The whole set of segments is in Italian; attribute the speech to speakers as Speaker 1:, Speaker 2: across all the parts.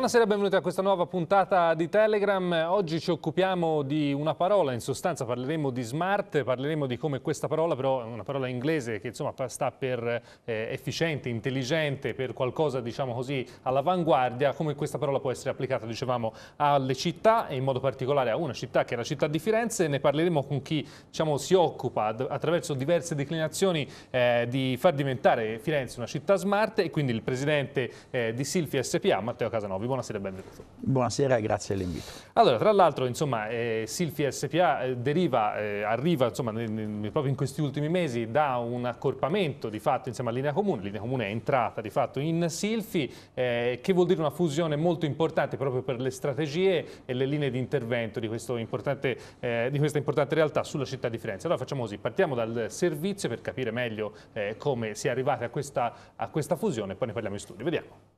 Speaker 1: Buonasera e benvenuti a questa nuova puntata di Telegram. Oggi ci occupiamo di una parola, in sostanza parleremo di smart, parleremo di come questa parola, però è una parola inglese che insomma sta per eh, efficiente, intelligente, per qualcosa diciamo così all'avanguardia, come questa parola può essere applicata, dicevamo, alle città e in modo particolare a una città che è la città di Firenze. Ne parleremo con chi diciamo, si occupa attraverso diverse declinazioni eh, di far diventare Firenze una città smart e quindi il presidente eh, di Silfi SPA, Matteo Casanova buonasera e benvenuto. Buonasera e grazie all'invito. Allora, tra l'altro, insomma, eh, Silfi SPA eh, deriva, eh, arriva insomma, nel, nel, proprio in questi ultimi mesi da un accorpamento di fatto insieme a Linea Comune, Linea Comune è entrata di fatto in Silfi, eh, che vuol dire una fusione molto importante proprio per le strategie e le linee di intervento di, eh, di questa importante realtà sulla città di Firenze. Allora facciamo così, partiamo dal servizio per capire meglio eh, come si è arrivati a questa, a questa fusione e poi ne parliamo in studio. Vediamo.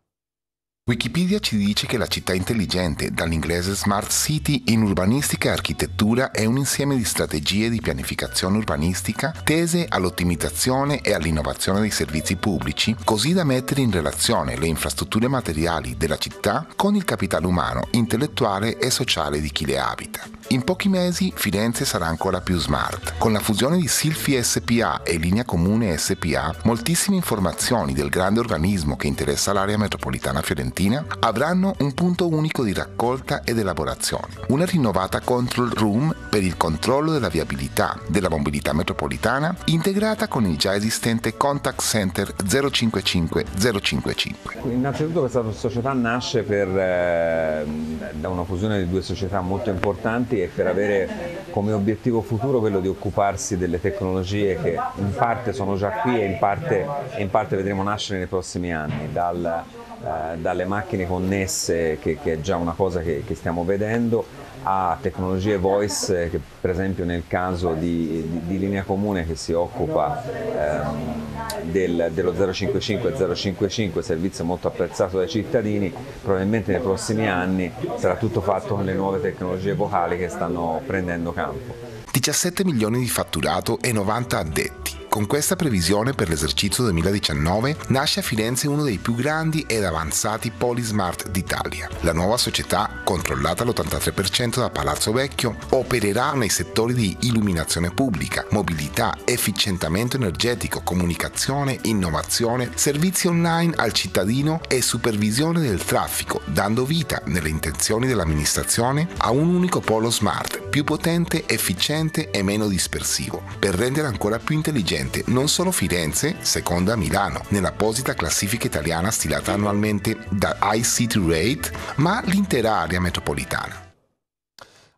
Speaker 2: Wikipedia ci dice che la città intelligente, dall'inglese Smart City, in urbanistica e architettura è un insieme di strategie di pianificazione urbanistica tese all'ottimizzazione e all'innovazione dei servizi pubblici, così da mettere in relazione le infrastrutture materiali della città con il capitale umano, intellettuale e sociale di chi le abita. In pochi mesi Firenze sarà ancora più smart. Con la fusione di Silfi SPA e Linea Comune SPA, moltissime informazioni del grande organismo che interessa l'area metropolitana fiorentina avranno un punto unico di raccolta ed elaborazione. Una rinnovata control room per il controllo della viabilità della mobilità metropolitana integrata con il già esistente Contact Center 055 055. Innanzitutto questa società nasce per, eh, da una fusione di due società molto importanti e per avere come obiettivo futuro quello di occuparsi delle tecnologie che in parte sono già qui e in parte, in parte vedremo nascere nei prossimi anni, dal, eh, dalle macchine connesse che, che, è già una cosa che, che stiamo vedendo a tecnologie voice eh, che per esempio nel caso di, di, di linea comune che si occupa ehm, del, dello 055 e 055 servizio molto apprezzato dai cittadini probabilmente nei prossimi anni sarà tutto fatto con le nuove tecnologie vocali che stanno prendendo campo 17 milioni di fatturato e 90 addetti con questa previsione per l'esercizio 2019 nasce a Firenze uno dei più grandi ed avanzati poli smart d'Italia. La nuova società, controllata all'83% da Palazzo Vecchio, opererà nei settori di illuminazione pubblica, mobilità, efficientamento energetico, comunicazione, innovazione, servizi online al cittadino e supervisione del traffico, dando vita, nelle intenzioni dell'amministrazione, a un unico polo smart, più potente, efficiente e meno dispersivo, per rendere ancora più intelligente Occidente, non solo Firenze, seconda Milano, nell'apposita classifica italiana stilata annualmente da ICT Rate, ma l'intera area metropolitana.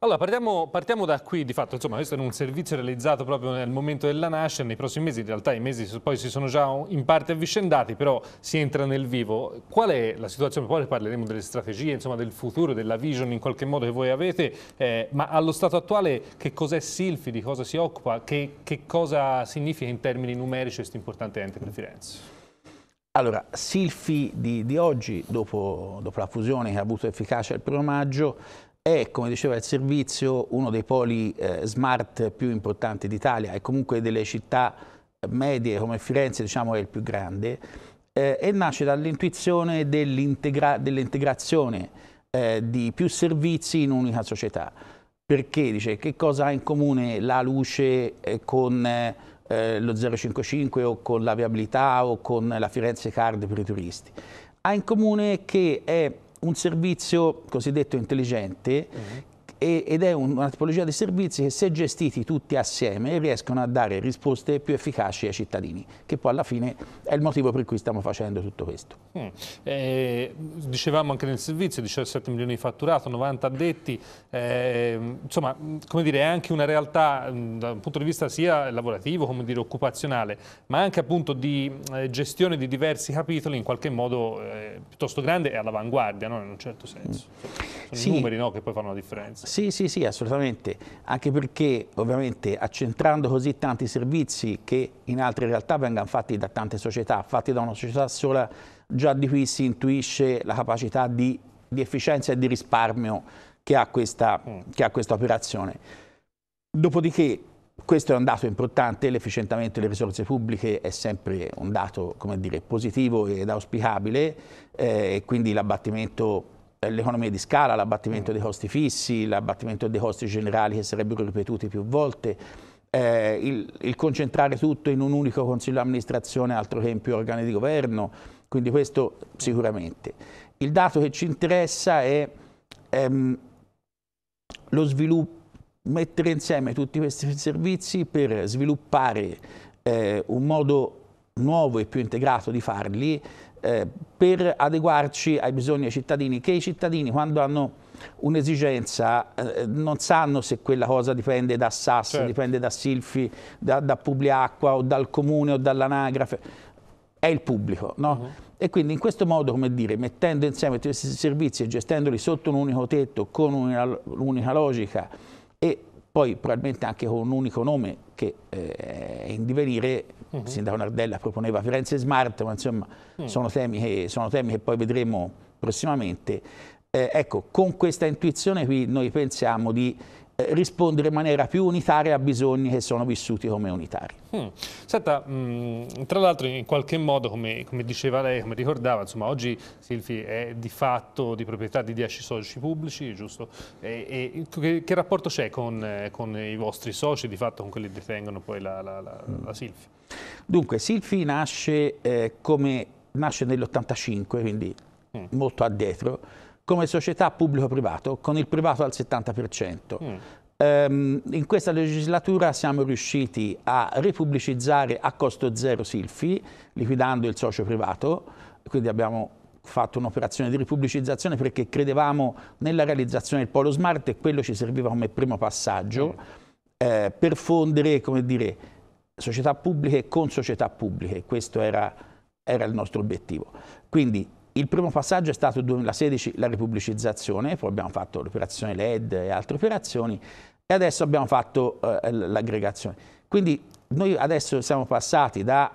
Speaker 1: Allora, partiamo, partiamo, da qui, di fatto, insomma, questo è un servizio realizzato proprio nel momento della nascita, nei prossimi mesi, in realtà i mesi poi si sono già in parte avvicendati, però si entra nel vivo. Qual è la situazione? Poi parleremo delle strategie, insomma, del futuro, della vision in qualche modo che voi avete, eh, ma allo stato attuale che cos'è Silfi, di cosa si occupa, che, che cosa significa in termini numerici questo importante ente per Firenze?
Speaker 3: Allora, Silfi di, di oggi, dopo, dopo, la fusione che ha avuto efficacia il primo maggio, è, come diceva il servizio, uno dei poli eh, smart più importanti d'Italia e comunque delle città medie come Firenze diciamo, è il più grande eh, e nasce dall'intuizione dell'integrazione dell eh, di più servizi in un'unica società. Perché dice che cosa ha in comune la luce eh, con eh, lo 055 o con la viabilità o con la Firenze Card per i turisti? Ha in comune che è un servizio cosiddetto intelligente mm -hmm ed è una tipologia di servizi che se gestiti tutti assieme riescono a dare risposte più efficaci ai cittadini, che poi alla fine è il motivo per cui stiamo facendo tutto questo.
Speaker 1: Mm. Eh, dicevamo anche nel servizio, 17 milioni di fatturato, 90 addetti, eh, insomma come dire, è anche una realtà mm, da un punto di vista sia lavorativo, come dire, occupazionale, ma anche appunto di eh, gestione di diversi capitoli in qualche modo eh, piuttosto grande e all'avanguardia, no? in un certo senso. Mm. Sono sì. i numeri no? che poi fanno la differenza.
Speaker 3: Sì, sì, sì, assolutamente, anche perché ovviamente accentrando così tanti servizi che in altre realtà vengono fatti da tante società, fatti da una società sola, già di qui si intuisce la capacità di, di efficienza e di risparmio che ha, questa, che ha questa operazione. Dopodiché questo è un dato importante, l'efficientamento delle risorse pubbliche è sempre un dato dire, positivo ed auspicabile eh, e quindi l'abbattimento eh, l'economia di scala, l'abbattimento mm. dei costi fissi, l'abbattimento dei costi generali che sarebbero ripetuti più volte, eh, il, il, concentrare tutto in un unico consiglio di amministrazione altro che in più organi di governo, quindi questo sicuramente. Il dato che ci interessa è ehm, lo sviluppo, mettere insieme tutti questi servizi per sviluppare eh, un modo nuovo e più integrato di farli eh, per adeguarci ai bisogni dei cittadini, che i cittadini quando hanno un'esigenza eh, non sanno se quella cosa dipende da SAS, certo. dipende da Silfi, da, da Publiacqua o dal comune o dall'anagrafe, è il pubblico. No? Uh -huh. E quindi in questo modo, come dire, mettendo insieme tutti questi servizi e gestendoli sotto un unico tetto, con un'unica logica e poi probabilmente anche con un unico nome che eh, è in divenire, Mm-hmm. il sindaco Nardella proponeva Firenze Smart, ma insomma uh sono, temi che, sono, temi che, poi vedremo prossimamente. Eh, ecco, con questa intuizione qui noi pensiamo di eh, rispondere in maniera più unitaria a bisogni che sono vissuti come unitari.
Speaker 1: Mm. Senta, mh, mm, tra l'altro in qualche modo, come, come, diceva lei, come ricordava, insomma, oggi Silfi è di fatto di proprietà di 10 soci pubblici, giusto? E, e che, che, rapporto c'è con, eh, con, i vostri soci, di fatto con quelli che detengono poi la, la, la, mm. la Silfi?
Speaker 3: Dunque, Silfi nasce, eh, nasce nell'85, quindi mm. molto addietro, come società pubblico-privato, con il privato al 70%. Mm. Um, in questa legislatura siamo riusciti a ripubblicizzare a costo zero Silfi, liquidando il socio privato, quindi abbiamo fatto un'operazione di ripubblicizzazione perché credevamo nella realizzazione del polo smart e quello ci serviva come primo passaggio mm. eh, per fondere, come dire, società pubbliche con società pubbliche, questo era, era il nostro obiettivo. Quindi il primo passaggio è stato nel 2016 la ripubblicizzazione, poi abbiamo fatto l'operazione LED e altre operazioni e adesso abbiamo fatto eh, l'aggregazione. Quindi noi adesso siamo passati da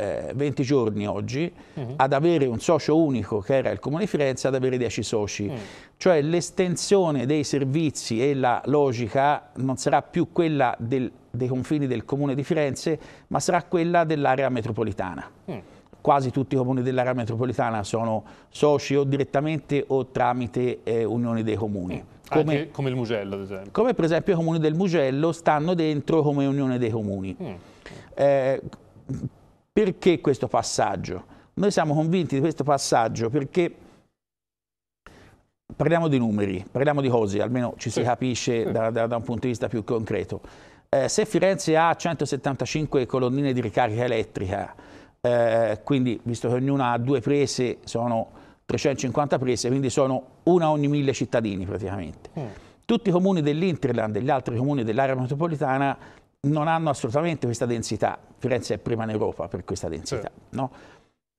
Speaker 3: eh, 20 giorni oggi uh mm-hmm. -huh. ad avere un socio unico che era il Comune di Firenze ad avere 10 soci. Uh Cioè l'estensione dei servizi e la logica non sarà più quella del dei confini del comune di Firenze, ma sarà quella dell'area metropolitana. Mm. Quasi tutti i comuni dell'area metropolitana sono soci o direttamente o tramite eh, unioni dei comuni. Mm. Come,
Speaker 1: come, il Mugello, ad esempio.
Speaker 3: Come per esempio i comuni del Mugello stanno dentro come unione dei comuni. Mm. Eh, perché questo passaggio? Noi siamo convinti di questo passaggio perché parliamo di numeri, parliamo di cose, almeno ci si capisce da, da, da un punto di vista più concreto. Eh, se Firenze ha 175 colonnine di ricarica elettrica, eh, quindi visto che ognuna ha due prese, sono 350 prese, quindi sono una ogni mille cittadini praticamente. Mm. Tutti i comuni dell'Interland e gli altri comuni dell'area metropolitana non hanno assolutamente questa densità. Firenze è prima in Europa per questa densità. Sì. No?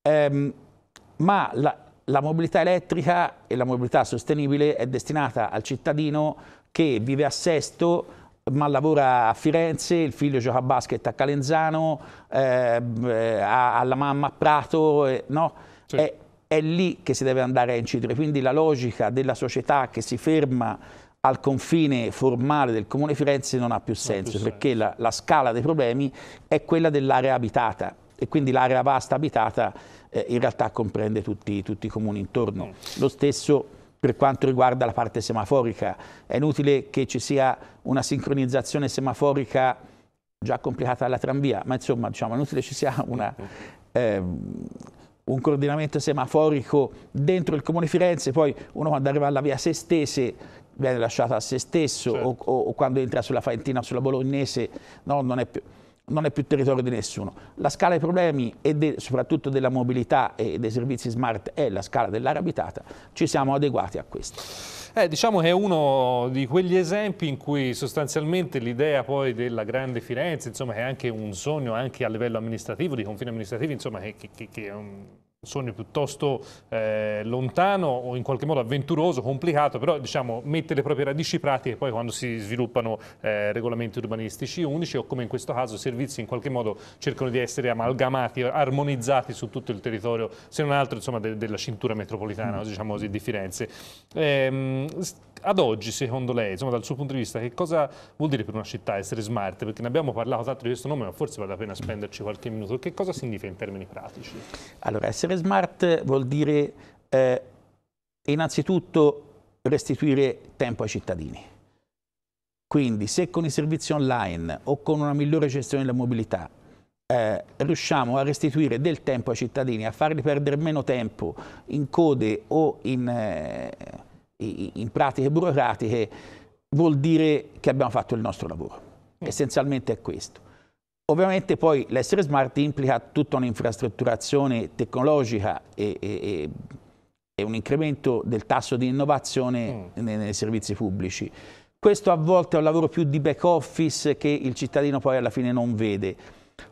Speaker 3: Ehm, ma la, la mobilità elettrica e la mobilità sostenibile è destinata al cittadino che vive a Sesto ma lavora a Firenze, il figlio gioca a basket a Calenzano, ehm, eh, ha, ha, la mamma a Prato, eh, no? Sì. È, è lì che si deve andare a incidere, quindi la logica della società che si ferma al confine formale del Comune Firenze non ha più senso, più senso. perché la, la, scala dei problemi è quella dell'area abitata e quindi l'area vasta abitata eh, in realtà comprende tutti, tutti, i comuni intorno. Mm. Lo stesso per quanto riguarda la parte semaforica. È inutile che ci sia una sincronizzazione semaforica già complicata dalla tranvia, ma insomma diciamo, è inutile che ci sia una, eh, un coordinamento semaforico dentro il Comune di Firenze, poi uno quando arriva alla via Sestese viene lasciato a se stesso certo. o, o, o, quando entra sulla Faentina o sulla Bolognese, no, non è più non è più territorio di nessuno. La scala dei problemi e de, soprattutto della mobilità e dei servizi smart è la scala dell'area abitata, ci siamo adeguati a questo.
Speaker 1: Eh, diciamo che è uno di quegli esempi in cui sostanzialmente l'idea poi della grande Firenze, insomma, che è anche un sogno anche a livello amministrativo, di confini amministrativi, insomma, che, che, che è un sogno piuttosto eh, lontano o in qualche modo avventuroso, complicato, però diciamo, mette le proprie radici pratiche poi quando si sviluppano eh, regolamenti urbanistici unici o come in questo caso servizi in qualche modo cercano di essere amalgamati, armonizzati su tutto il territorio, se non altro insomma, de della cintura metropolitana mm. diciamo così, di Firenze. Ehm, ad oggi, secondo lei, insomma, dal suo punto di vista, che cosa vuol dire per una città essere smart? Perché ne abbiamo parlato tanto di questo nome, ma forse vale la pena spenderci qualche minuto. Che cosa significa in termini pratici?
Speaker 3: Allora, essere smart vuol dire eh, innanzitutto restituire tempo ai cittadini. Quindi se con i servizi online o con una migliore gestione della mobilità eh, riusciamo a restituire del tempo ai cittadini, a farli perdere meno tempo in code o in, eh, in pratiche burocratiche vuol dire che abbiamo fatto il nostro lavoro. Essenzialmente è questo. Ovviamente poi l'essere smart implica tutta un'infrastrutturazione tecnologica e, e, e, un incremento del tasso di innovazione mm. nei, nei, servizi pubblici. Questo a volte è un lavoro più di back office che il cittadino poi alla fine non vede.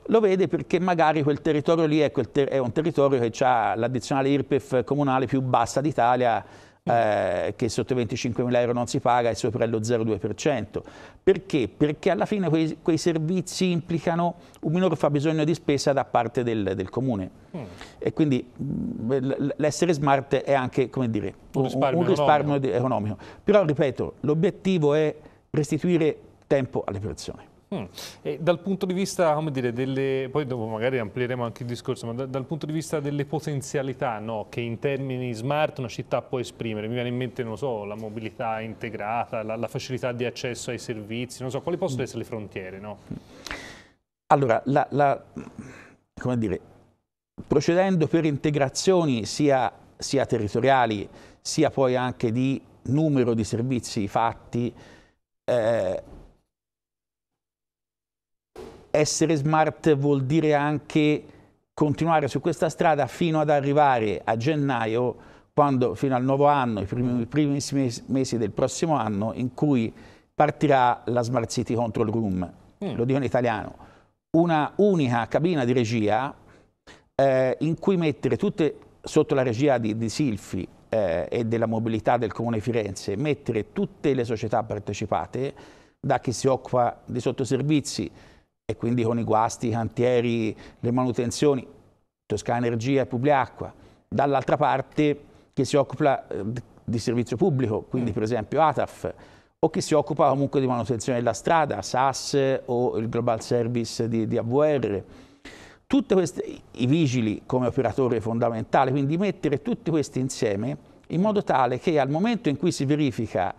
Speaker 3: Lo vede perché magari quel territorio lì è, quel ter è un territorio che ha l'addizionale IRPEF comunale più bassa d'Italia eh, che sotto i 25.000 euro non si paga è sopra lo 0,2%. Perché? Perché alla fine quei, quei, servizi implicano un minor fabbisogno di spesa da parte del, del comune. Mm. E quindi mm, l'essere smart è anche, come dire, un risparmio, un risparmio economico. economico. Però, ripeto, l'obiettivo è restituire tempo alle persone.
Speaker 1: Mm. E dal punto di vista, come dire, delle, poi dopo magari amplieremo anche il discorso, ma da, dal punto di vista delle potenzialità no, che in termini smart una città può esprimere, mi viene in mente, non so, la mobilità integrata, la, la facilità di accesso ai servizi, non so, quali possono mm. essere le frontiere? No? Allora,
Speaker 3: la, la, come dire, procedendo per integrazioni sia, sia territoriali, sia poi anche di numero di servizi fatti, eh, essere smart vuol dire anche continuare su questa strada fino ad arrivare a gennaio, quando, fino al nuovo anno, i, primi, i primissimi mesi del prossimo anno, in cui partirà la Smart City Control Room, mm. lo dico in italiano, una unica cabina di regia eh, in cui mettere tutte, sotto la regia di, di Silfi eh, e della mobilità del Comune Firenze, mettere tutte le società partecipate, da chi si occupa di sottoservizi, e quindi con i guasti, i cantieri, le manutenzioni, Toscana Energia e Publiacqua. Dall'altra parte che si occupa eh, di servizio pubblico, quindi mm. per esempio ATAF, o che si occupa comunque di manutenzione della strada, SAS o il Global Service di, di AVR. Tutti questi, i vigili come operatore fondamentale, quindi mettere tutti questi insieme in modo tale che al momento in cui si verifica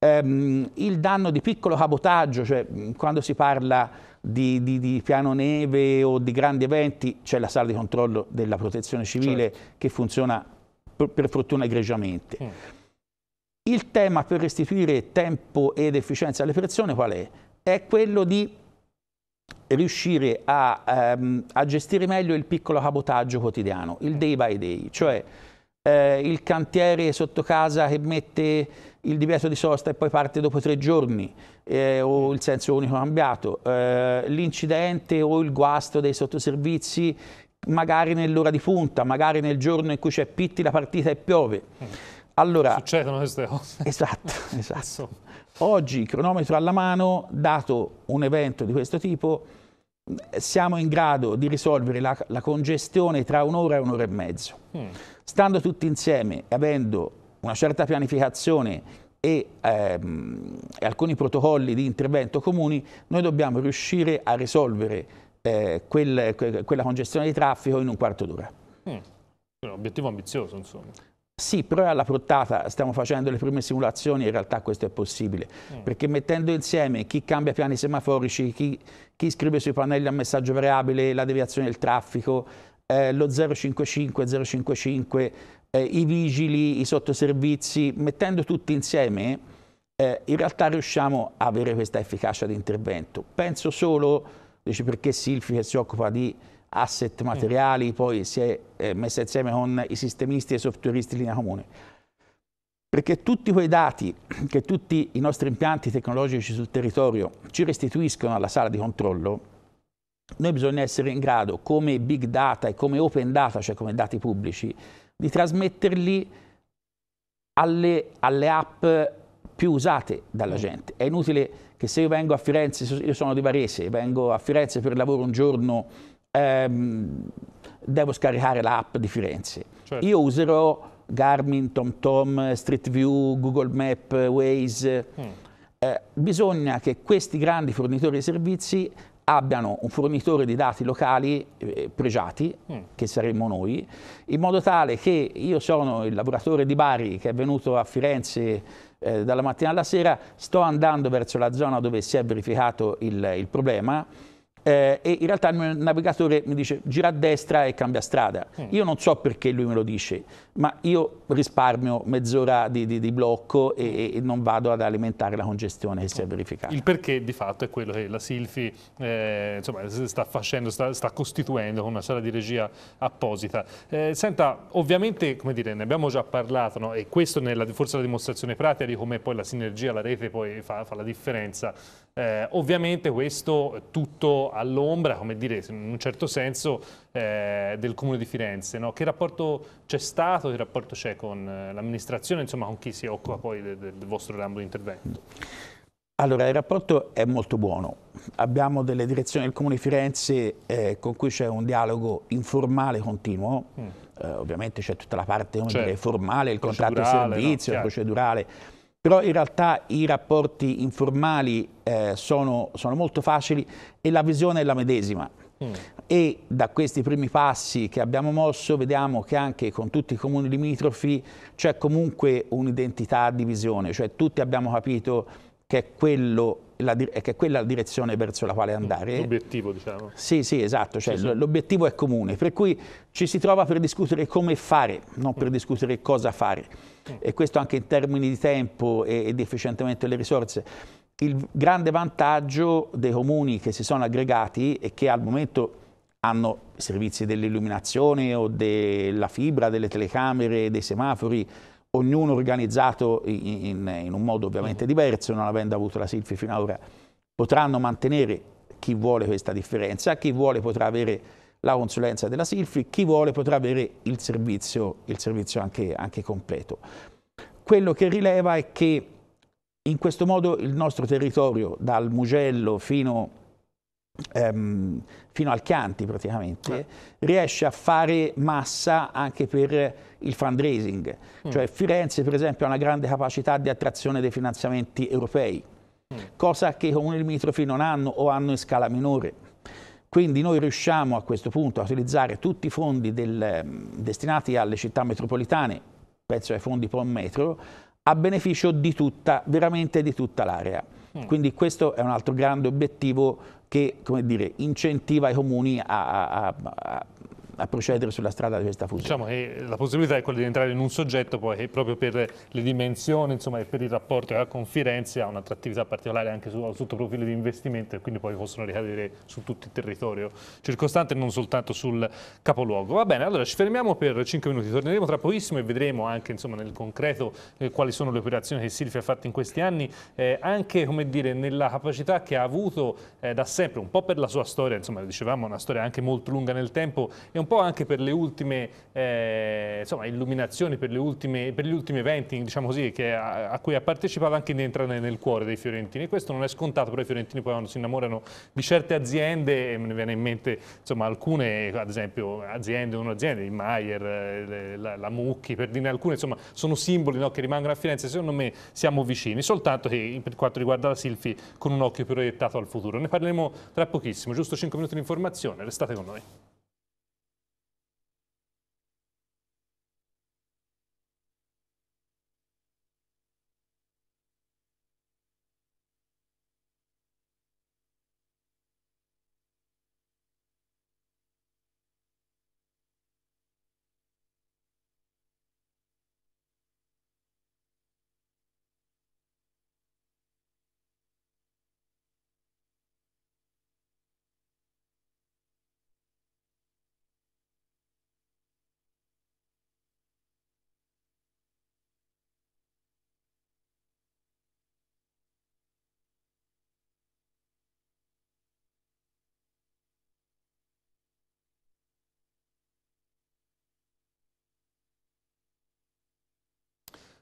Speaker 3: Ehm, il danno di piccolo cabotaggio, cioè quando si parla di, di, di piano neve o di grandi eventi, c'è la sala di controllo della protezione civile certo. che funziona per, per fortuna egregiamente. Mm. Il tema per restituire tempo ed efficienza alle persone qual è? È quello di riuscire a, ehm, a gestire meglio il piccolo cabotaggio quotidiano, il day by day, cioè eh, il cantiere sotto casa che mette il divieto di sosta e poi parte dopo tre giorni, eh, o il senso unico cambiato, eh, l'incidente o il guasto dei sottoservizi magari nell'ora di punta, magari nel giorno in cui c'è pitti la partita e piove. Mm. Allora, Succedono queste cose. Esatto, esatto. Oggi, cronometro alla mano, dato un evento di questo tipo, siamo in grado di risolvere la, la congestione tra un'ora e un'ora e mezzo. Mm. Stando tutti insieme e avendo una certa pianificazione e ehm, alcuni protocolli di intervento comuni, noi dobbiamo riuscire a risolvere eh, quel, que, quella congestione di traffico in un quarto d'ora.
Speaker 1: Mm. Un
Speaker 3: obiettivo ambizioso, insomma. Sì, però è alla portata, stiamo facendo le prime simulazioni, in realtà questo è possibile, mm. perché mettendo insieme chi cambia piani semaforici, chi, chi scrive sui pannelli a messaggio variabile la deviazione del traffico, eh, lo 055, 055, eh, i vigili, i sottoservizi, mettendo tutti insieme, eh, in realtà riusciamo a avere questa efficacia di intervento. Penso solo, dice, perché Silfi che si occupa di asset materiali, poi si è eh, messa insieme con i sistemisti e i softwareisti in linea comune. Perché tutti quei dati che tutti i nostri impianti tecnologici sul territorio ci restituiscono alla sala di controllo, noi bisogna essere in grado, come big data e come open data, cioè come dati pubblici, di trasmetterli alle, alle app più usate dalla mm. gente. È inutile che se io vengo a Firenze, io sono di Varese, vengo a Firenze per lavoro un giorno, ehm, devo scaricare l'app di Firenze. Certo. Io userò Garmin, TomTom, Street View, Google Map, Waze. Mm. Eh, bisogna che questi grandi fornitori di servizi abbiano un fornitore di dati locali eh, pregiati, mm. che saremmo noi, in modo tale che io sono il lavoratore di Bari che è venuto a Firenze eh, dalla mattina alla sera, sto andando verso la zona dove si è verificato il, il problema, eh, e in realtà il navigatore mi dice gira a destra e cambia strada. Mm. Io non so perché lui me lo dice, ma io risparmio mezz'ora di, di, di, blocco e, e, non vado ad alimentare la congestione che si è ecco. verificata.
Speaker 1: Il perché di fatto è quello che la Silfi eh, sta facendo, sta, sta, costituendo con una sala di regia apposita. Eh, senta, ovviamente, come dire, ne abbiamo già parlato, no? e questo nella, forse la dimostrazione pratica di come poi la sinergia, la rete poi fa, fa la differenza. Eh, ovviamente questo tutto all'ombra, come dire, in un certo senso, eh, del Comune di Firenze. No? Che rapporto c'è stato, che rapporto c'è con eh, l'amministrazione, insomma con chi si occupa poi del, del vostro ramo di intervento? Allora, il rapporto
Speaker 3: è molto buono. Abbiamo delle direzioni del Comune di Firenze eh, con cui c'è un dialogo informale continuo. Mm. Eh, ovviamente c'è tutta la parte certo. dire, formale, il contratto di servizio, no, il procedurale però in realtà i rapporti informali eh, sono, sono, molto facili e la visione è la medesima. Mm. E da questi primi passi che abbiamo mosso vediamo che anche con tutti i comuni limitrofi c'è comunque un'identità di visione, cioè tutti abbiamo capito che è quello la, che è quella la direzione verso la quale andare. Mm, l'obiettivo, diciamo. Sì, sì, esatto, cioè, sì, sì. l'obiettivo è comune, per cui ci si trova per discutere come fare, non per mm. discutere cosa fare. Mm. E questo anche in termini di tempo e, e di efficientamento delle risorse. Il grande vantaggio dei comuni che si sono aggregati e che al momento hanno servizi dell'illuminazione o della fibra, delle telecamere, dei semafori, ognuno organizzato in, in, in un modo ovviamente mm. diverso, non avendo avuto la Silfi finora, potranno mantenere chi vuole questa differenza, chi vuole potrà avere la consulenza della Silfi, chi vuole potrà avere il servizio, il servizio anche, anche completo. Quello che rileva è che in questo modo il nostro territorio, dal Mugello fino ehm, fino al Chianti praticamente, eh. riesce a fare massa anche per il fundraising. Mm. Cioè Firenze per esempio ha una grande capacità di attrazione dei finanziamenti europei, mm. cosa che i comuni limitrofi non hanno o hanno in scala minore. Quindi noi riusciamo a questo punto a utilizzare tutti i fondi del, ehm, destinati alle città metropolitane, penso ai fondi POM Metro, a beneficio di tutta, veramente di tutta l'area. Mm. Quindi questo è un altro grande obiettivo che dire, incentiva i comuni a, a, a a procedere sulla strada di questa fusione.
Speaker 1: Diciamo eh, la possibilità è quella di entrare in un soggetto poi che eh, proprio per le dimensioni insomma, e per il rapporto che ha con Firenze ha un'attrattività particolare anche su, sotto profilo di investimento e quindi poi possono ricadere su tutto il territorio circostante e non soltanto sul capoluogo. Va bene, allora ci fermiamo per 5 minuti, torneremo tra pochissimo e vedremo anche insomma, nel concreto eh, quali sono le operazioni che Silvia ha fatto in questi anni, eh, anche come dire, nella capacità che ha avuto eh, da sempre, un po' per la sua storia, insomma dicevamo una storia anche molto lunga nel tempo e un po' anche per le ultime eh, insomma, illuminazioni, per, ultime, per, gli ultimi eventi diciamo così, a, a, cui ha partecipato anche di entrare nel cuore dei fiorentini. Questo non è scontato, però i fiorentini poi quando si innamorano di certe aziende, me ne viene in mente insomma, alcune, ad esempio aziende, un'azienda, il Maier, eh, la, la, Mucchi, per dire alcune, insomma sono simboli no, che rimangono a Firenze, secondo me siamo vicini, soltanto che per quanto riguarda la Silfi con un occhio proiettato al futuro. Ne parleremo tra pochissimo, giusto 5 minuti di informazione, restate con noi.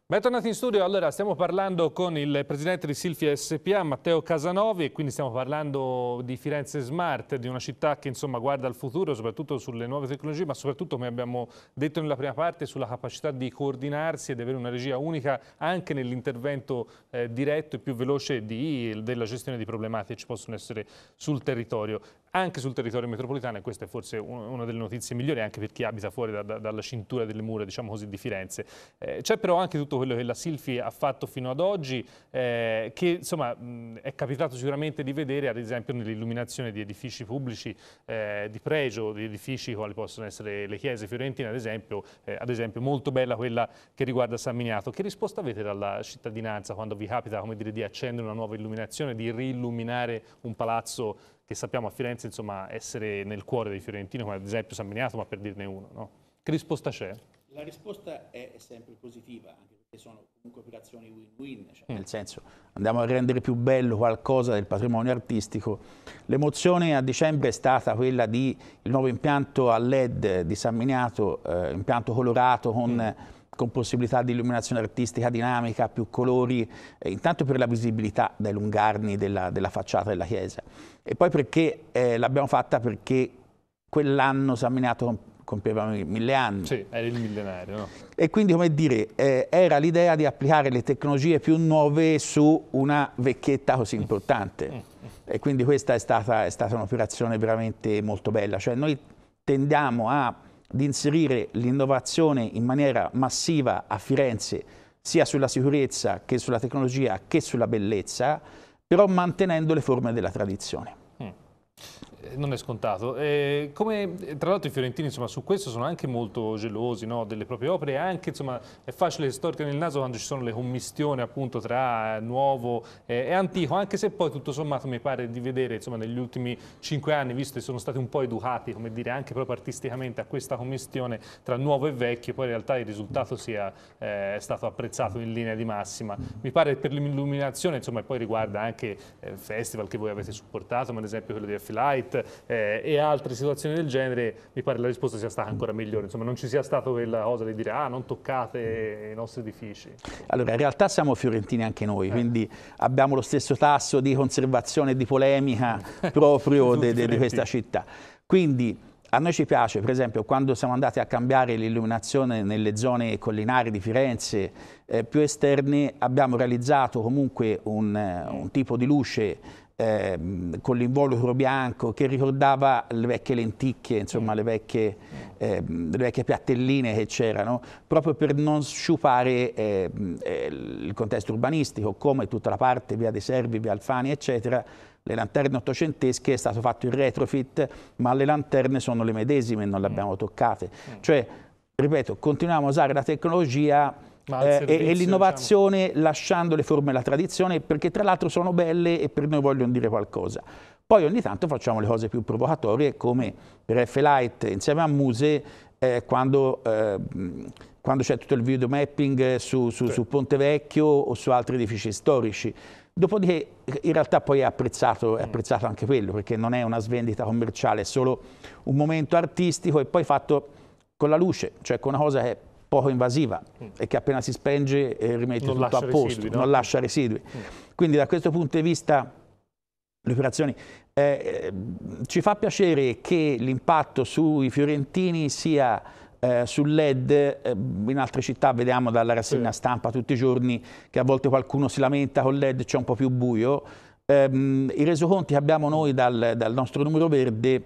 Speaker 1: Bentornati in studio, allora stiamo parlando con il presidente di Silfia SPA Matteo Casanovi e quindi stiamo parlando di Firenze Smart, di una città che insomma guarda al futuro soprattutto sulle nuove tecnologie ma soprattutto come abbiamo detto nella prima parte sulla capacità di coordinarsi e di avere una regia unica anche nell'intervento eh, diretto e più veloce di, della gestione di problematiche che ci possono essere sul territorio anche sul territorio metropolitano e questa è forse una delle notizie migliori anche per chi abita fuori da, da, dalla cintura delle mura diciamo così di Firenze. Eh, C'è però anche tutto tutto quello che la Silfi ha fatto fino ad oggi, eh, che insomma mh, è capitato sicuramente di vedere ad esempio nell'illuminazione di edifici pubblici eh, di pregio, di edifici quali possono essere le chiese fiorentine ad esempio, eh, ad esempio molto bella quella che riguarda San Miniato. Che risposta avete dalla cittadinanza quando vi capita dire, di accendere una nuova illuminazione, di riilluminare un palazzo che sappiamo a Firenze insomma, essere nel cuore dei fiorentini, come ad esempio San Miniato, ma per dirne uno. No? Che risposta c'è?
Speaker 3: La risposta è sempre positiva, anche che sono comunque operazioni win-win. Cioè. Nel senso, andiamo a rendere più bello qualcosa del patrimonio artistico. L'emozione a dicembre è stata quella del nuovo impianto a LED di San Miniato, eh, impianto colorato con... Mm con possibilità di illuminazione artistica dinamica, più colori, eh, intanto per la visibilità dai lungarni della, della facciata della chiesa e poi perché eh, l'abbiamo fatta perché quell'anno San Miniato compievamo mille anni. Sì, era il millenario. No? E quindi, come dire, eh, era l'idea di applicare le tecnologie più nuove su una vecchietta così mm. importante. Mm, mm. E quindi questa è stata, è stata un'operazione veramente molto bella. Cioè noi tendiamo a, ad inserire l'innovazione in maniera massiva a Firenze, sia sulla sicurezza che sulla tecnologia che sulla bellezza, però mantenendo le forme della tradizione
Speaker 1: non è scontato. Eh, come, tra l'altro i fiorentini insomma, su questo sono anche molto gelosi no, delle proprie opere e anche insomma, è facile storcare il naso quando ci sono le commistioni appunto, tra nuovo eh, e antico, anche se poi tutto sommato mi pare di vedere insomma, negli ultimi cinque anni, visto che sono stati un po' educati come dire, anche proprio artisticamente a questa commistione tra nuovo e vecchio, poi in realtà il risultato sia eh, stato apprezzato in linea di massima. Mi pare per l'illuminazione, insomma, poi riguarda anche eh, festival che voi avete supportato, come ad esempio quello di F-Light, eh, e altre situazioni del genere, mi pare la risposta sia stata ancora migliore. Insomma, non ci sia stata quella cosa di dire ah, non toccate i nostri edifici.
Speaker 3: Allora, in realtà siamo fiorentini anche noi, eh. quindi abbiamo lo stesso tasso di conservazione e di polemica proprio di questa città. Quindi a noi ci piace, per esempio, quando siamo andati a cambiare l'illuminazione nelle zone collinari di Firenze eh, più esterne, abbiamo realizzato comunque un, eh, un tipo di luce ehm, con l'involucro bianco che ricordava le vecchie lenticchie, insomma le vecchie, ehm, le vecchie piattelline che c'erano, proprio per non sciupare ehm, eh, il contesto urbanistico, come tutta la parte via dei Servi, via Alfani, eccetera, le lanterne ottocentesche è stato fatto il retrofit, ma le lanterne sono le medesime, non le mm. abbiamo toccate. Mm. Cioè, ripeto, continuiamo a usare la tecnologia eh, e, e diciamo. l'innovazione diciamo. lasciando le forme e la tradizione, perché tra l'altro sono belle e per noi vogliono dire qualcosa. Poi ogni tanto facciamo le cose più provocatorie come per f light insieme a Muse eh, quando... Eh, quando c'è tutto il video mapping su, su, sì. su Ponte Vecchio o su altri edifici storici. Dopodiché in realtà poi è apprezzato, è mm. apprezzato, anche quello, perché non è una svendita commerciale, è solo un momento artistico e poi fatto con la luce, cioè con una cosa che poco invasiva mm. e che appena si spenge eh, rimette non tutto a posto, residui, no? non lascia residui. Mm. Quindi da questo punto di vista le operazioni... Eh, eh ci fa piacere che l'impatto sui fiorentini sia eh, sul LED, eh, in altre città vediamo dalla rassegna stampa tutti i giorni che a volte qualcuno si lamenta con LED c'è un po' più buio. Ehm, I resoconti che abbiamo noi dal, dal nostro numero verde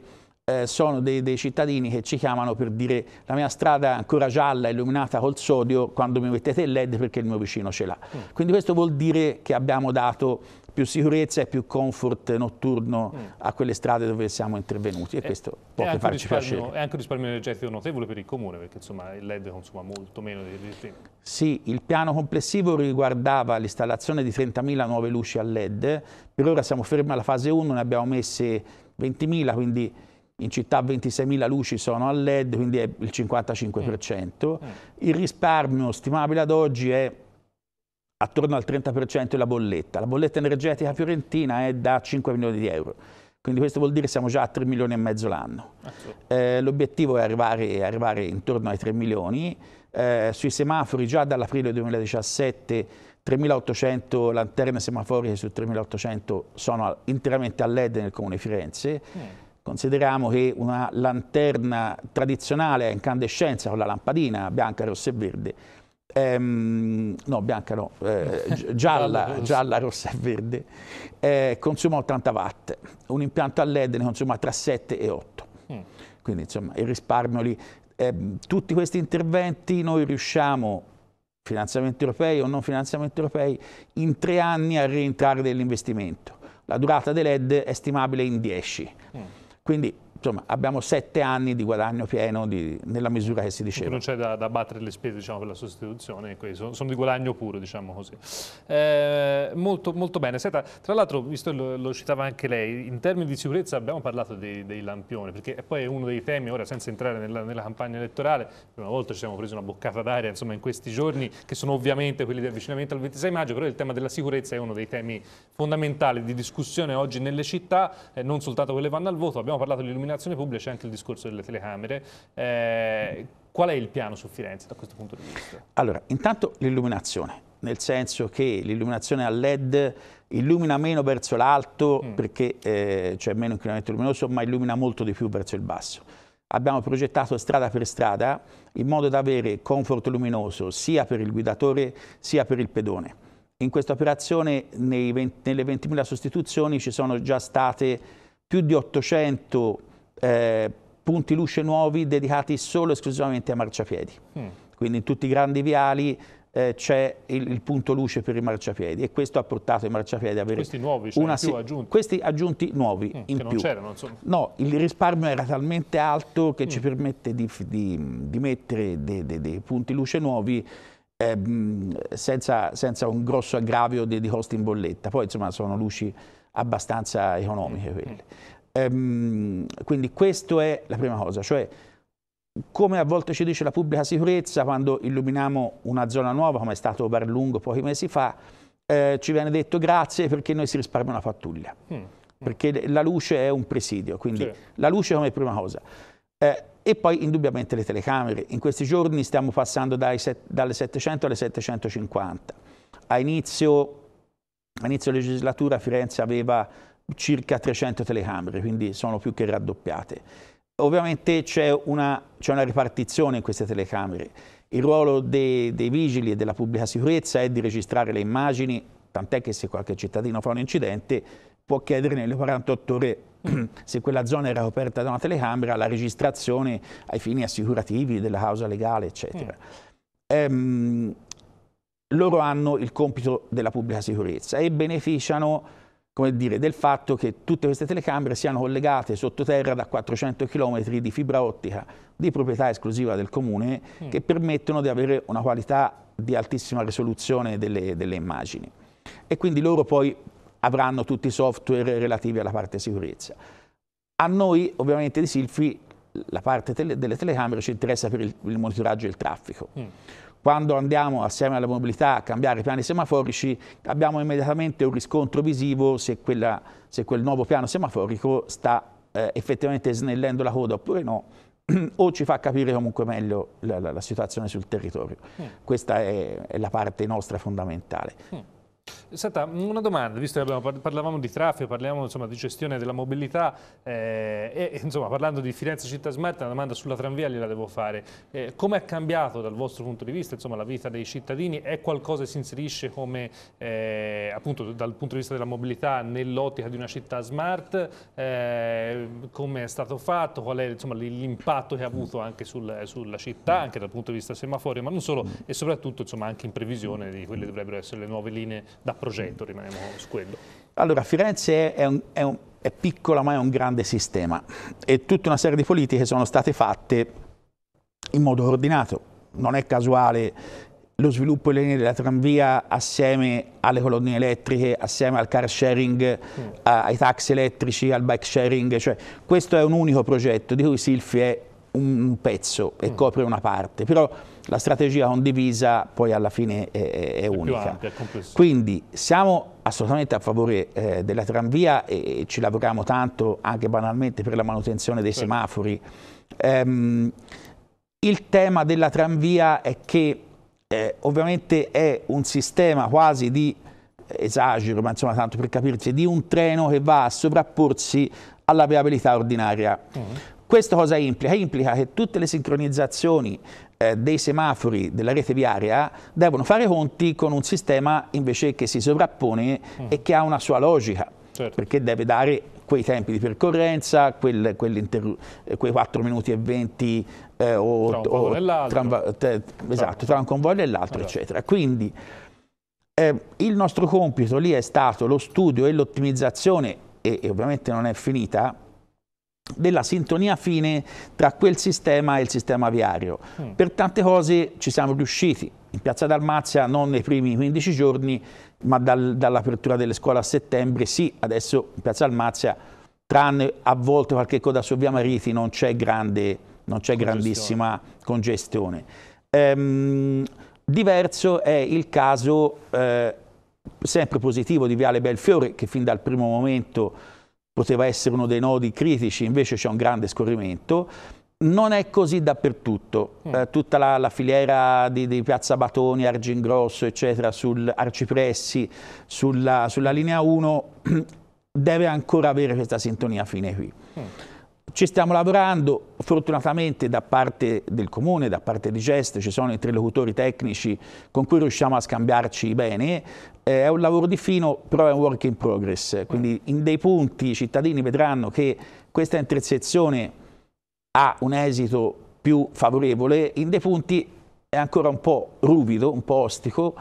Speaker 3: eh, sono dei, dei, cittadini che ci chiamano per dire la mia strada è ancora gialla, illuminata col sodio, quando mi mettete il LED perché il mio vicino ce l'ha. Mm. Quindi questo vuol dire che abbiamo dato più sicurezza e più comfort notturno mm. a quelle strade dove siamo intervenuti e, eh, e questo può che farci piacere.
Speaker 1: È anche un risparmio energetico notevole per il comune perché insomma il LED consuma molto meno di, di
Speaker 3: Sì, il piano complessivo riguardava l'installazione di 30.000 nuove luci a LED, per ora siamo fermi alla fase 1, ne abbiamo messe 20.000, quindi in città 26.000 luci sono a LED, quindi è il 55%. Mm. mm. Il risparmio stimabile ad oggi è attorno al 30% della bolletta. La bolletta energetica fiorentina è da 5 milioni di euro. Quindi questo vuol dire che siamo già a 3 milioni e mezzo l'anno. Ecco. Eh, L'obiettivo è arrivare, arrivare, intorno ai 3 milioni. Eh, sui semafori già dall'aprile 2017 3.800 lanterne semaforiche su 3.800 sono interamente a LED nel comune di Firenze. Mm Consideriamo che una lanterna tradizionale a incandescenza con la lampadina bianca, rossa e verde, ehm, no bianca no, eh, gialla, gialla, rossa e verde, eh, consuma 80 watt, un impianto a LED ne consuma tra 7 e 8. Mm. Quindi insomma il risparmio lì. Eh, tutti questi interventi noi riusciamo finanziamenti europei o non finanziamenti europei, in tre anni a rientrare nell'investimento. La durata dei LED è stimabile in 10. Mm. Quindi insomma, abbiamo sette anni di guadagno pieno di, nella misura che si diceva. Non
Speaker 1: c'è da, da, battere le spese diciamo, per la sostituzione, sono, sono, di guadagno puro, diciamo così. Eh, molto, molto, bene. Senta, tra l'altro, visto lo, lo, citava anche lei, in termini di sicurezza abbiamo parlato dei, dei lampioni, perché poi è uno dei temi, ora senza entrare nella, nella campagna elettorale, per una volta ci siamo presi una boccata d'aria insomma, in questi giorni, che sono ovviamente quelli di avvicinamento al 26 maggio, però il tema della sicurezza è uno dei temi fondamentali di discussione oggi nelle città, eh, non soltanto quelle vanno al voto, abbiamo parlato di illuminazione illuminazione pubblica c'è anche il discorso delle telecamere. Eh, qual è il piano su Firenze da questo punto di vista?
Speaker 3: Allora, intanto l'illuminazione, nel senso che l'illuminazione a LED illumina meno verso l'alto mm. perché eh, c'è cioè meno inquinamento luminoso, ma illumina molto di più verso il basso. Abbiamo progettato strada per strada in modo da avere comfort luminoso sia per il guidatore sia per il pedone. In questa operazione 20, nelle 20.000 sostituzioni ci sono già state più di 800 eh, punti luce nuovi dedicati solo e esclusivamente ai marciapiedi. Mm. Quindi in tutti i grandi viali eh, c'è il, il, punto luce per i marciapiedi e questo ha portato i marciapiedi ad avere questi nuovi cioè una, più aggiunti questi aggiunti nuovi mm, in più non c'erano no il risparmio era talmente alto che mm. ci permette di, di, di mettere dei, dei, dei punti luce nuovi ehm, senza, senza, un grosso aggravio di, di costi in bolletta poi insomma sono luci abbastanza economiche mm, quelle mm. Ehm, quindi questa è la prima cosa, cioè come a volte ci dice la pubblica sicurezza quando illuminiamo una zona nuova, come è stato Barlungo pochi mesi fa, eh, ci viene detto grazie perché noi si risparmia una pattuglia, mm. mm. perché la luce è un presidio, quindi sì. la luce come prima cosa. Eh, e poi indubbiamente le telecamere. In questi giorni stiamo passando set, dalle 700 alle 750. A inizio, a inizio legislatura Firenze aveva circa 300 telecamere, quindi sono più che raddoppiate. Ovviamente c'è una, una, ripartizione in queste telecamere. Il ruolo dei, dei vigili e della pubblica sicurezza è di registrare le immagini, tant'è che se qualche cittadino fa un incidente può chiedere nelle 48 ore se quella zona era coperta da una telecamera, la registrazione ai fini assicurativi della causa legale, eccetera. Mm. Ehm, loro hanno il compito della pubblica sicurezza e beneficiano come dire, del fatto che tutte queste telecamere siano collegate sottoterra da 400 km di fibra ottica di proprietà esclusiva del comune mm. che permettono di avere una qualità di altissima risoluzione delle, delle immagini e quindi loro poi avranno tutti i software relativi alla parte sicurezza. A noi ovviamente di Silfi la parte tele delle telecamere ci interessa per il, il monitoraggio del traffico. Mm. Quando andiamo assieme alla mobilità a cambiare i piani semaforici abbiamo immediatamente un riscontro visivo se, quella, se quel nuovo piano semaforico sta eh, effettivamente snellendo la coda oppure no o ci fa capire comunque meglio la, la, la situazione sul territorio. Mm. Questa è, è, la parte nostra fondamentale. Mm.
Speaker 1: Senta, una domanda, visto che abbiamo, parlavamo di traffico, parliamo insomma, di gestione della mobilità eh, e insomma, parlando di Firenze Città Smart, una domanda sulla tranvia gliela devo fare. Eh, come è cambiato dal vostro punto di vista insomma, la vita dei cittadini? È qualcosa che si inserisce come, eh, appunto, dal punto di vista della mobilità nell'ottica di una città smart? Eh, come è stato fatto? Qual è l'impatto che ha avuto anche sul, sulla città, anche dal punto di vista semaforio, ma non solo, e soprattutto anche in previsione di quelle che dovrebbero essere le nuove linee da progetto, rimaniamo su quello.
Speaker 3: Allora, Firenze è, un, è, un, è piccola ma è un grande sistema e tutta una serie di politiche sono state fatte in modo ordinato. Non è casuale lo sviluppo delle linee della tranvia assieme alle colonne elettriche, assieme al car sharing, mm. a, ai taxi elettrici, al bike sharing, cioè questo è un unico progetto di cui Silfi è un pezzo e mm. copre una parte, però la strategia condivisa poi alla fine è, è unica. Ampia, Quindi siamo assolutamente a favore eh, della tranvia e, e ci lavoriamo tanto anche banalmente per la manutenzione dei certo. semafori. Um, il tema della tranvia è che eh, ovviamente è un sistema quasi di esagero, ma insomma tanto per capirsi, di un treno che va a sovrapporsi alla viabilità ordinaria. Mm. Questo cosa implica? Implica che tutte le sincronizzazioni eh, dei semafori della rete viaria devono fare conti con un sistema invece che si sovrappone mm. e che ha una sua logica, certo. perché deve dare quei tempi di percorrenza, quel, eh, quei 4 minuti e 20 eh, o, tra un convoglio e tra, te, esatto. esatto, tra un convoglio e l'altro, allora. Esatto. eccetera. Quindi eh, il nostro compito lì è stato lo studio e l'ottimizzazione, e, e ovviamente non è finita, della sintonia fine tra quel sistema e il sistema viario. Mm. Per tante cose ci siamo riusciti, in Piazza d'Almazia non nei primi 15 giorni, ma dal, dall'apertura delle scuole a settembre, sì, adesso in Piazza d'Almazia, tranne a volte qualche coda su Via Mariti, non c'è grandissima congestione. Ehm, diverso è il caso eh, sempre positivo di Viale Belfiore, che fin dal primo momento poteva essere uno dei nodi critici, invece c'è un grande scorrimento. Non è così dappertutto, mm. eh, tutta la, la filiera di, di, Piazza Batoni, Argingrosso, eccetera, sul Arcipressi, sulla, sulla linea 1, deve ancora avere questa sintonia fine qui. Mm. Ci stiamo lavorando, fortunatamente da parte del Comune, da parte di Gest, ci sono interlocutori tecnici con cui riusciamo a scambiarci bene. Eh, è un lavoro di fino, però è un work in progress, quindi in dei punti i cittadini vedranno che questa intersezione ha un esito più favorevole, in dei punti è ancora un po' ruvido, un po' ostico,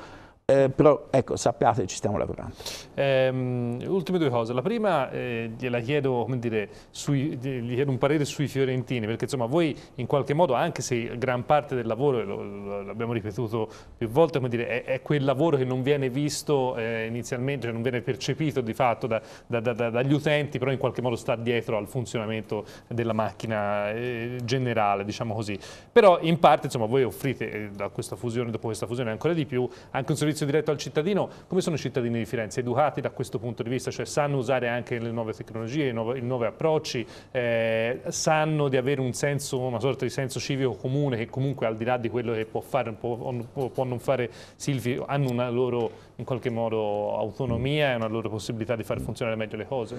Speaker 3: eh, però ecco, sappiate ci stiamo lavorando.
Speaker 1: Ehm, ultime due cose, la prima eh, gliela chiedo, dire, sui, gli chiedo un parere sui fiorentini, perché insomma voi in qualche modo, anche se gran parte del lavoro, l'abbiamo ripetuto più volte, dire, è, è, quel lavoro che non viene visto eh, inizialmente, cioè non viene percepito di fatto da, da, da, dagli utenti, però in qualche modo sta dietro al funzionamento della macchina eh, generale, diciamo così. Però in parte insomma, voi offrite, eh, da questa fusione, dopo questa fusione ancora di più, anche un servizio servizio diretto al cittadino, come sono i cittadini di Firenze educati da questo punto di vista? Cioè sanno usare anche le nuove tecnologie, i nuovi, i nuovi approcci, eh, sanno di avere un senso, una sorta di senso civico comune che comunque al di là di quello che può fare o può non fare Silvio, hanno una loro in qualche modo autonomia e una loro possibilità di far funzionare meglio le cose?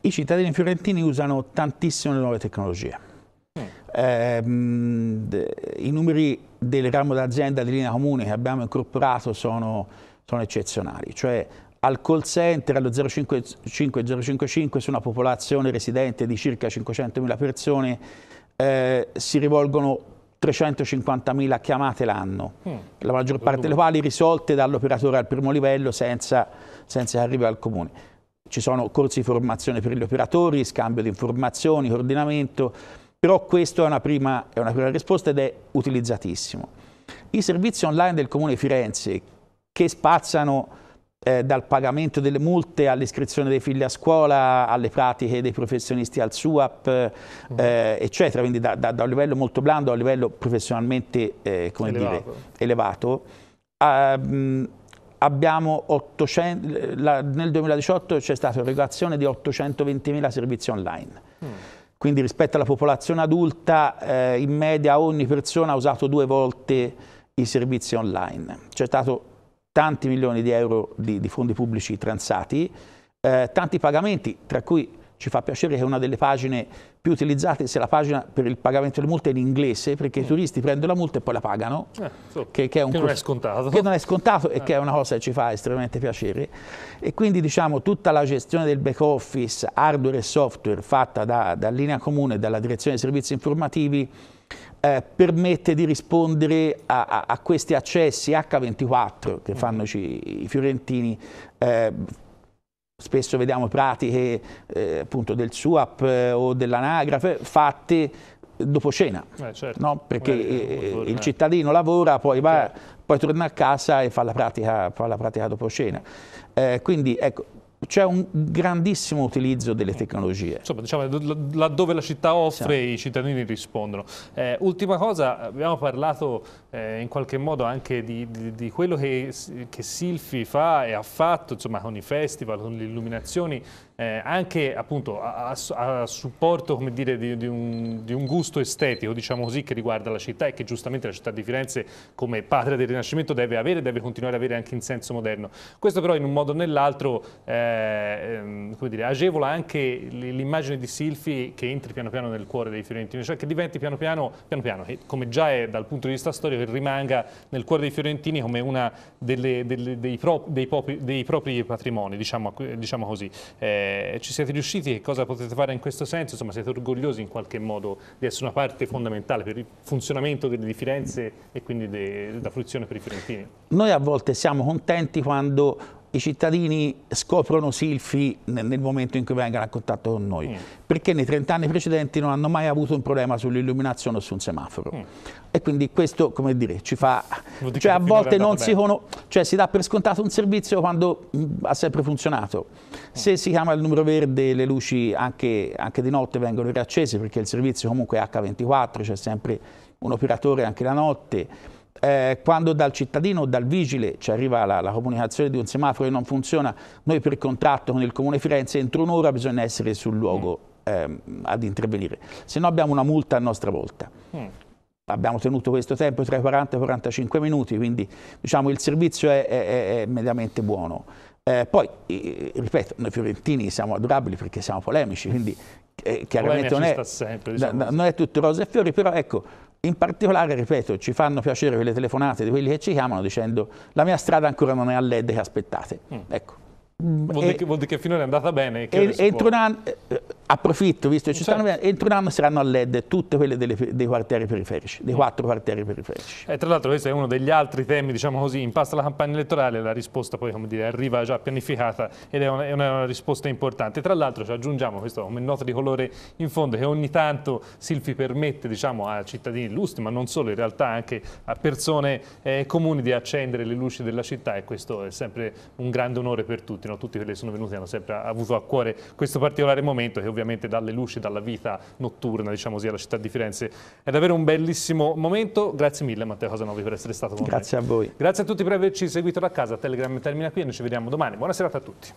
Speaker 3: I cittadini fiorentini usano tantissimo le nuove tecnologie eh, I numeri del ramo d'azienda di linea comune che abbiamo incorporato sono, sono eccezionali, cioè al call center allo 055-055 su una popolazione residente di circa 500.000 persone eh, si rivolgono 350.000 chiamate l'anno, mm. la maggior parte delle quali risolte dall'operatore al primo livello senza, senza che al comune. Ci sono corsi di formazione per gli operatori, scambio di informazioni, coordinamento, però questa è una prima, è una prima risposta ed è utilizzatissimo. I servizi online del Comune di Firenze, che spaziano eh, dal pagamento delle multe all'iscrizione dei figli a scuola, alle pratiche dei professionisti al SUAP, eh, mm. eccetera, quindi da, da, da, un livello molto blando a un livello professionalmente eh, elevato. Dire, elevato. Ah, mh, 800, la, nel 2018 c'è stata l'erogazione di 820.000 servizi online. Mm quindi rispetto alla popolazione adulta eh, in media ogni persona ha usato due volte i servizi online. C'è stato tanti milioni di euro di, di fondi pubblici transati, eh, tanti pagamenti, tra cui ci fa piacere che una delle pagine più utilizzate, sia la pagina per il pagamento delle multe in inglese, perché mm. i turisti prendono la multa e poi la pagano,
Speaker 1: eh, so, che, che, è un che non è
Speaker 3: scontato. Che non è scontato eh. e che è una cosa che ci fa estremamente piacere. E quindi diciamo tutta la gestione del back office, hardware e software, fatta da, da linea comune e dalla direzione dei servizi informativi, eh, permette di rispondere a, a, a, questi accessi H24 che mm. fanno i, i fiorentini eh, Spesso vediamo pratiche eh, appunto del SUAP eh, o dell'anagrafe fatte dopo cena, eh, certo. no? perché il, eh, il cittadino lavora, poi, va, certo. poi torna a casa e fa la pratica, fa la pratica dopo cena. Eh, quindi ecco, c'è un grandissimo utilizzo delle tecnologie.
Speaker 1: Insomma, diciamo, laddove la città offre sì. i cittadini rispondono. Eh, ultima cosa, abbiamo parlato eh, in qualche modo anche di, di, di quello che, che Silfi fa e ha fatto, insomma, con i festival, con le illuminazioni, eh, anche appunto a, a, a supporto dire, di, di, un, di, un, gusto estetico diciamo così, che riguarda la città e che giustamente la città di Firenze come padre del Rinascimento deve avere e deve continuare ad avere anche in senso moderno. Questo però in un modo o nell'altro eh, ehm, agevola anche l'immagine di Silfi che entri piano piano nel cuore dei fiorentini, cioè che diventi piano piano, piano piano come già è dal punto di vista storico, rimanga nel cuore dei fiorentini come una delle, delle, dei, pro, dei, popi, dei, propri patrimoni, diciamo, diciamo così. Eh, eh, ci siete riusciti, che cosa potete fare in questo senso? Insomma, siete orgogliosi in qualche modo di essere una parte fondamentale per il funzionamento delle differenze e quindi della fruizione per i fiorentini?
Speaker 3: Noi a volte siamo contenti quando i cittadini scoprono Silfi nel, momento in cui vengono a contatto con noi, mm. perché nei 30 anni precedenti non hanno mai avuto un problema sull'illuminazione o su un semaforo. Mm. E quindi questo, come dire, ci fa... Vuol cioè a volte non si, con... cioè, si, dà per scontato un servizio quando mh, mm, ha sempre funzionato. Mm. Se si chiama il numero verde, le luci anche, anche di notte vengono riaccese, perché il servizio comunque è H24, c'è sempre un operatore anche la notte eh, quando dal cittadino o dal vigile ci arriva la, la, comunicazione di un semaforo che non funziona, noi per contratto con il Comune Firenze entro un'ora bisogna essere sul luogo mm. ehm, ad intervenire, se no abbiamo una multa a nostra volta. Mm. Abbiamo tenuto questo tempo tra i 40 e i 45 minuti, quindi diciamo, il servizio è, è, è mediamente buono. Eh, poi, ripeto, noi fiorentini siamo adorabili perché siamo polemici, quindi eh, chiaramente non è,
Speaker 1: sempre, diciamo.
Speaker 3: non è tutto rose e fiori, però ecco, in particolare, ripeto, ci fanno piacere quelle telefonate di quelli che ci chiamano dicendo la mia strada ancora non è a LED che aspettate. Mm. Ecco.
Speaker 1: Vuol, e, dire che, vuol, dire che, finora è andata bene. E, entro un anno,
Speaker 3: eh, eh, approfitto, visto che ci certo. entro un anno saranno a LED tutte quelle delle, dei quartieri periferici, dei quattro quartieri periferici.
Speaker 1: E eh, tra l'altro questo è uno degli altri temi, diciamo così, impasta la campagna elettorale, la risposta poi come dire, arriva già pianificata ed è una, è una risposta importante. Tra l'altro ci aggiungiamo, questo come nota di colore in fondo, che ogni tanto Silfi permette diciamo, a cittadini illustri, ma non solo, in realtà anche a persone eh, comuni di accendere le luci della città e questo è sempre un grande onore per tutti, no? tutti quelli che sono venuti hanno sempre avuto a cuore questo particolare momento che ovviamente ovviamente dalle luci, dalla vita notturna, diciamo così, alla città di Firenze. È davvero un bellissimo momento. Grazie mille Matteo Casanovi per essere stato con Grazie noi. Grazie a voi. Grazie a tutti per averci seguito da casa. Telegram termina qui e noi ci vediamo domani. Buona serata a tutti.